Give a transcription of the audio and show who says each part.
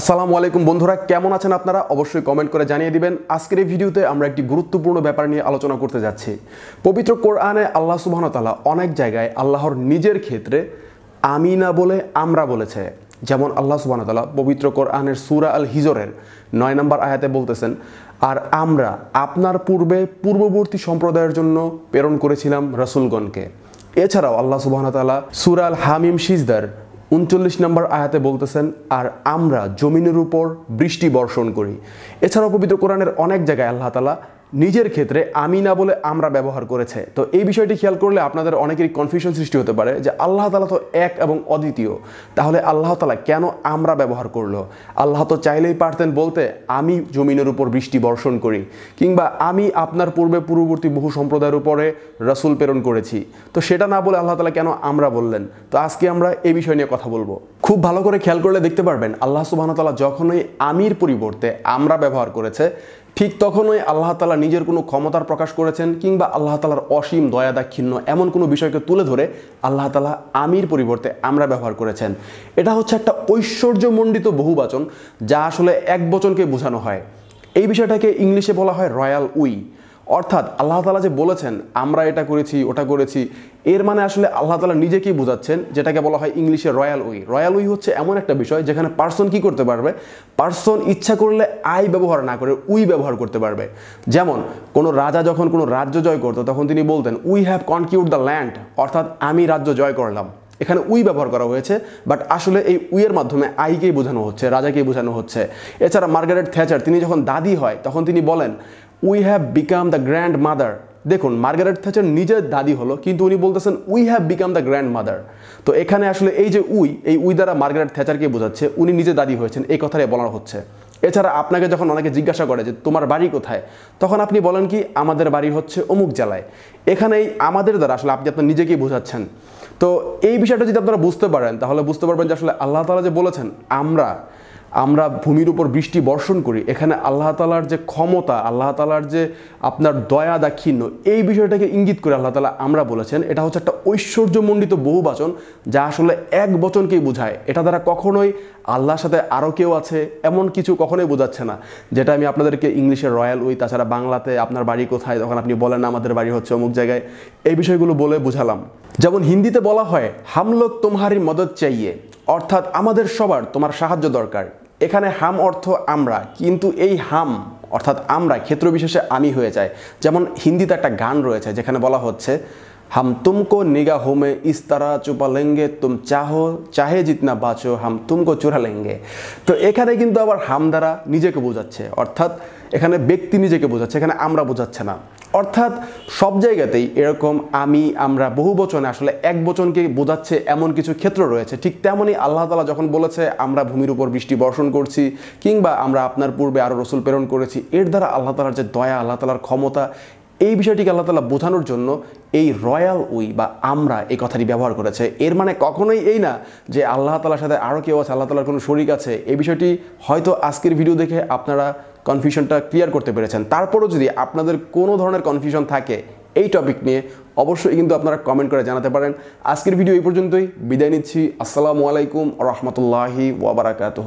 Speaker 1: আসসালামু আলাইকুম বন্ধুরা কেমন আছেন আপনারা অবশ্যই কমেন্ট করে জানিয়ে দিবেন আজকের এই ভিডিওতে আমরা একটি গুরুত্বপূর্ণ ব্যাপার নিয়ে আলোচনা করতে যাচ্ছি পবিত্র কোরআনে আল্লাহ সুবাহতালা অনেক জায়গায় আল্লাহর নিজের ক্ষেত্রে আমি না বলে আমরা বলেছে যেমন আল্লাহ সুবাহতালা পবিত্র কোরআনের সুরা আল হিজরের নয় নম্বর আয়াতে বলতেছেন আর আমরা আপনার পূর্বে পূর্ববর্তী সম্প্রদায়ের জন্য প্রেরণ করেছিলাম রসুলগণকে এছাড়াও আল্লাহ সুবাহতালা সুরাল হামিম সিজদার উনচল্লিশ নম্বর আয়াতে বলতেছেন আর আমরা জমিনের উপর বৃষ্টি বর্ষণ করি এছাড়াও পবিত্র কোরআনের অনেক জায়গায় আল্লাহ তালা নিজের ক্ষেত্রে আমি না বলে আমরা ব্যবহার করেছে তো এই বিষয়টি খেয়াল করলে আপনাদের অনেকেরই কনফিউশন সৃষ্টি হতে পারে যে আল্লাহ তালা তো এক এবং অদ্বিতীয় তাহলে আল্লাহ তালা কেন আমরা ব্যবহার করলো আল্লাহ তো চাইলেই পারতেন বলতে আমি জমিনের উপর বৃষ্টি বর্ষণ করি কিংবা আমি আপনার পূর্বে পূর্ববর্তী বহু সম্প্রদায়ের উপরে রসুল প্রেরণ করেছি তো সেটা না বলে আল্লাহ তালা কেন আমরা বললেন তো আজকে আমরা এই বিষয় নিয়ে কথা বলবো খুব ভালো করে খেয়াল করলে দেখতে পারবেন আল্লাহ সুবাহতালা যখনই আমির পরিবর্তে আমরা ব্যবহার করেছে ঠিক তখনই আল্লাহ তালা নিজের কোনো ক্ষমতার প্রকাশ করেছেন কিংবা আল্লাহ তালার অসীম দয়া দাক্ষিণ্য এমন কোনো বিষয়কে তুলে ধরে আল্লাহ তালা আমির পরিবর্তে আমরা ব্যবহার করেছেন এটা হচ্ছে একটা ঐশ্বর্যমণ্ডিত বহুবাচন যা আসলে এক বচনকে বোঝানো হয় এই বিষয়টাকে ইংলিশে বলা হয় রয়্যাল উই অর্থাৎ আল্লাহ তালা যে বলেছেন আমরা এটা করেছি ওটা করেছি এর মানে আসলে আল্লাহ তালা নিজেকেই বোঝাচ্ছেন যেটাকে বলা হয় ইংলিশে রয়্যাল উই রয়্যাল উই হচ্ছে এমন একটা বিষয় যেখানে পার্সন কি করতে পারবে পার্সন ইচ্ছা করলে আই ব্যবহার না করে উই ব্যবহার করতে পারবে যেমন কোনো রাজা যখন কোনো রাজ্য জয় করতো তখন তিনি বলতেন we have conquered the land অর্থাৎ আমি রাজ্য জয় করলাম এখানে উই ব্যবহার করা হয়েছে বাট আসলে এই উইয়ের মাধ্যমে আইকেই বোঝানো হচ্ছে রাজাকেই বোঝানো হচ্ছে এছাড়া মার্গারেট থ্যাচার তিনি যখন দাদি হয় তখন তিনি বলেন we have become the grandmother দেখুন মার্গারেট থ্যাচার নিজের দাদি হলো কিন্তু উনি বলতেছেন we have become the grandmother তো এখানে আসলে এই যে উই এই উই দ্বারা মার্গারেট থ্যাচারকে বোঝাচ্ছে উনি নিজে দাদি হয়েছেন এই কথাটাই বলার হচ্ছে এছাড়া আপনাকে যখন অনেকে জিজ্ঞাসা করে যে তোমার বাড়ি কোথায় তখন আপনি বলেন কি আমাদের বাড়ি হচ্ছে অমুক জেলায় এখানে এই আমাদের দ্বারা আসলে আপনি আপনার নিজেকেই বোঝাচ্ছেন তো এই বিষয়টা যদি আপনারা বুঝতে পারেন তাহলে বুঝতে পারবেন যে আসলে আল্লাহ তালা যে বলেছেন আমরা আমরা ভূমির উপর বৃষ্টি বর্ষণ করি এখানে আল্লাহ তালার যে ক্ষমতা আল্লাহ তালার যে আপনার দয়া দাক্ষিণ্য এই বিষয়টাকে ইঙ্গিত করে আল্লাহ তালা আমরা বলেছেন এটা হচ্ছে একটা ঐশ্বর্যমণ্ডিত বহুবাচন যা আসলে এক বচনকেই বোঝায় এটা দ্বারা কখনোই আল্লাহর সাথে আরও কেউ আছে এমন কিছু কখনোই বোঝাচ্ছে না যেটা আমি আপনাদেরকে ইংলিশে রয়্যাল উই তাছাড়া বাংলাতে আপনার বাড়ি কোথায় তখন আপনি বলেন না আমাদের বাড়ি হচ্ছে অমুক জায়গায় এই বিষয়গুলো বলে বোঝালাম যেমন হিন্দিতে বলা হয় হামলোক তোমহারি মদত চাইয়ে অর্থাৎ আমাদের সবার তোমার সাহায্য দরকার এখানে হাম অর্থ আমরা কিন্তু এই হাম অর্থাৎ আমরা ক্ষেত্র বিশেষে আমি হয়ে যায় যেমন হিন্দিতে একটা গান রয়েছে যেখানে বলা হচ্ছে হাম তুমকো নিগা হোমে ইস্তারা চুপা লেঙ্গে তুম চাহো চাহে জিতনা বাঁচো হাম তুমকো চুরা লেঙ্গে তো এখানে কিন্তু আবার হাম দ্বারা নিজেকে বোঝাচ্ছে অর্থাৎ এখানে ব্যক্তি নিজেকে বোঝাচ্ছে এখানে আমরা বোঝাচ্ছে না অর্থাৎ সব জায়গাতেই এরকম আমি আমরা বহু বচনে আসলে এক বচনকে বোঝাচ্ছে এমন কিছু ক্ষেত্র রয়েছে ঠিক তেমনই আল্লাহ তালা যখন বলেছে আমরা ভূমির উপর বৃষ্টি বর্ষণ করছি কিংবা আমরা আপনার পূর্বে আরও রসুল প্রেরণ করেছি এর দ্বারা আল্লাহ তালার যে দয়া আল্লাহ তালার ক্ষমতা এই বিষয়টিকে আল্লাহ তালা বোঝানোর জন্য এই রয়্যাল উই বা আমরা এই কথাটি ব্যবহার করেছে এর মানে কখনোই এই না যে আল্লাহ তালার সাথে আরও কেউ আছে আল্লাহ তালার কোনো শরিক আছে এই বিষয়টি হয়তো আজকের ভিডিও দেখে আপনারা কনফিউশনটা ক্লিয়ার করতে পেরেছেন তারপরও যদি আপনাদের কোনো ধরনের কনফিউশন থাকে এই টপিক নিয়ে অবশ্যই কিন্তু আপনারা কমেন্ট করে জানাতে পারেন আজকের ভিডিও এই পর্যন্তই বিদায় নিচ্ছি আসসালামু আলাইকুম রহমতুল্লাহি ওবরাকাত